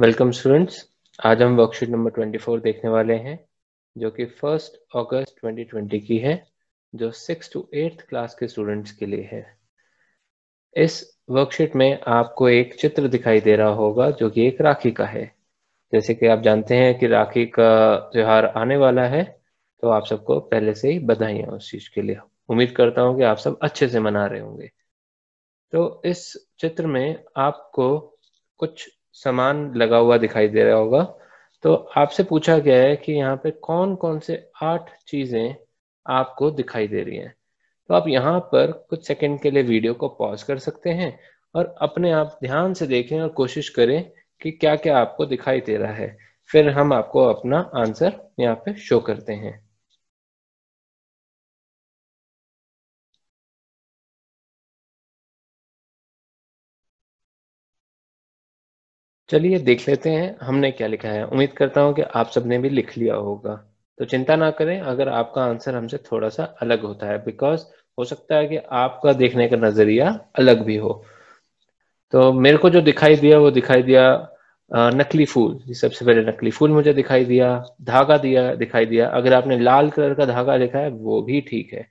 welcome students आज हम worksheet number 24 देखने वाले हैं जो कि फर्स्ट अगस्त 2020 की है जो सिक्स टू एट्थ क्लास के स्टूडेंट्स के लिए है इस वर्कशीट में आपको एक चित्र दिखाई दे रहा होगा जो कि एक राखी का है जैसे कि आप जानते हैं कि राखी का त्यौहार आने वाला है तो आप सबको पहले से ही बधाइयाँ उस चीज़ के लिए उम्मीद करता हूँ कि आप सब अच्छे से मना रहे होंगे तो इस चित्र में आपको कुछ सामान लगा हुआ दिखाई दे रहा होगा तो आपसे पूछा गया है कि यहाँ पे कौन कौन से आठ चीजें आपको दिखाई दे रही हैं तो आप यहाँ पर कुछ सेकंड के लिए वीडियो को पॉज कर सकते हैं और अपने आप ध्यान से देखें और कोशिश करें कि क्या क्या आपको दिखाई दे रहा है फिर हम आपको अपना आंसर यहाँ पे शो करते हैं चलिए देख लेते हैं हमने क्या लिखा है उम्मीद करता हूँ कि आप सबने भी लिख लिया होगा तो चिंता ना करें अगर आपका आंसर हमसे थोड़ा सा अलग होता है बिकॉज हो सकता है कि आपका देखने का नज़रिया अलग भी हो तो मेरे को जो दिखाई दिया वो दिखाई दिया नकली फूल सबसे पहले नकली फूल मुझे दिखाई दिया धागा दिया दिखाई दिया अगर आपने लाल कलर का धागा लिखा है वो भी ठीक है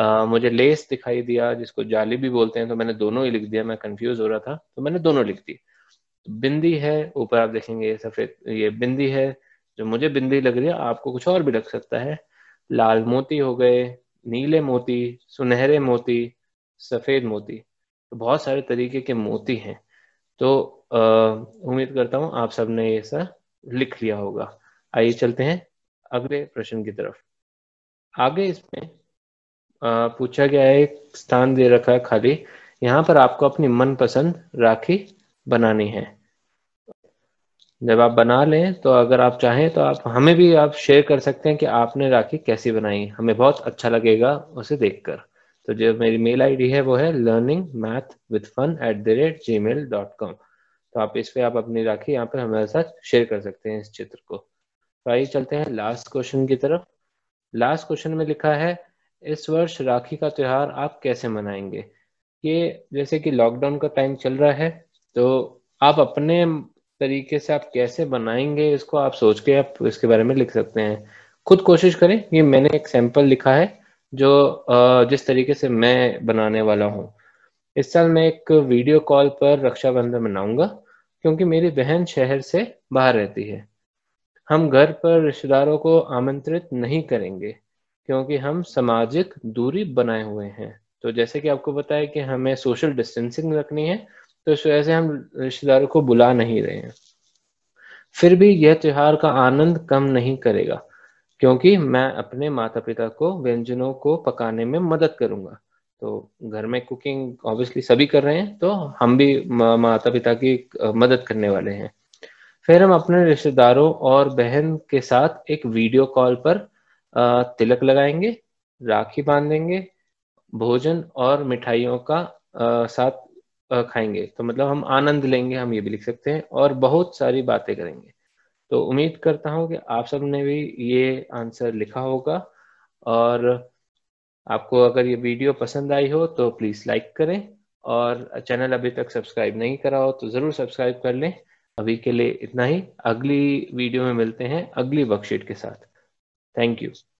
Uh, मुझे लेस दिखाई दिया जिसको जाली भी बोलते हैं तो मैंने दोनों ही लिख दिया मैं कंफ्यूज हो रहा था तो मैंने दोनों लिख दी बिंदी है ऊपर आप देखेंगे ये सफेद ये बिंदी है जो मुझे बिंदी लग रही है आपको कुछ और भी लग सकता है लाल मोती हो गए नीले मोती सुनहरे मोती सफेद मोती तो बहुत सारे तरीके के मोती हैं तो उम्मीद करता हूं आप सबने ये सब लिख लिया होगा आइए चलते हैं अगले प्रश्न की तरफ आगे इसमें पूछा गया है स्थान दे रखा है खाली यहाँ पर आपको अपनी मनपसंद राखी बनानी है जब आप बना लें तो अगर आप चाहें तो आप हमें भी आप शेयर कर सकते हैं कि आपने राखी कैसी बनाई हमें बहुत अच्छा लगेगा उसे देखकर तो जो मेरी मेल आईडी है वो है learning math with fun at the rate Gmail dot com तो आप इस पे आप अपनी राखी यहाँ पर हमारे साथ शेयर कर सकते हैं इस चित्र को तो आइए चलते हैं लास्ट क्वेश्चन की तरफ लास्ट क्वेश्चन में लिखा है इस वर्ष राखी का त्योहार आप कैसे मनाएंगे ये जैसे कि लॉकडाउन का टाइम चल रहा है तो आप अपने तरीके से आप कैसे बनाएंगे इसको आप सोच के आप इसके बारे में लिख सकते हैं खुद कोशिश करें ये मैंने एक सैंपल लिखा है जो जिस तरीके से मैं बनाने वाला हूँ इस साल मैं एक वीडियो कॉल पर रक्षाबंधन मनाऊंगा क्योंकि मेरी बहन शहर से बाहर रहती है हम घर पर रिश्तेदारों को आमंत्रित नहीं करेंगे क्योंकि हम सामाजिक दूरी बनाए हुए हैं तो जैसे कि आपको बताया कि हमें सोशल डिस्टेंसिंग रखनी है तो इस वजह से हम रिश्तेदारों को बुला नहीं रहे हैं फिर भी यह त्योहार का आनंद कम नहीं करेगा क्योंकि मैं अपने माता पिता को व्यंजनों को पकाने में मदद करूंगा तो घर में कुकिंग ऑब्वियसली सभी कर रहे हैं तो हम भी माता पिता की मदद करने वाले हैं फिर हम अपने रिश्तेदारों और बहन के साथ एक वीडियो कॉल पर तिलक लगाएंगे राखी बांधेंगे भोजन और मिठाइयों का साथ खाएंगे तो मतलब हम आनंद लेंगे हम ये भी लिख सकते हैं और बहुत सारी बातें करेंगे तो उम्मीद करता हूँ कि आप सब ने भी ये आंसर लिखा होगा और आपको अगर ये वीडियो पसंद आई हो तो प्लीज़ लाइक करें और चैनल अभी तक सब्सक्राइब नहीं करा हो तो ज़रूर सब्सक्राइब कर लें अभी के लिए इतना ही अगली वीडियो में मिलते हैं अगली वर्कशीट के साथ थैंक यू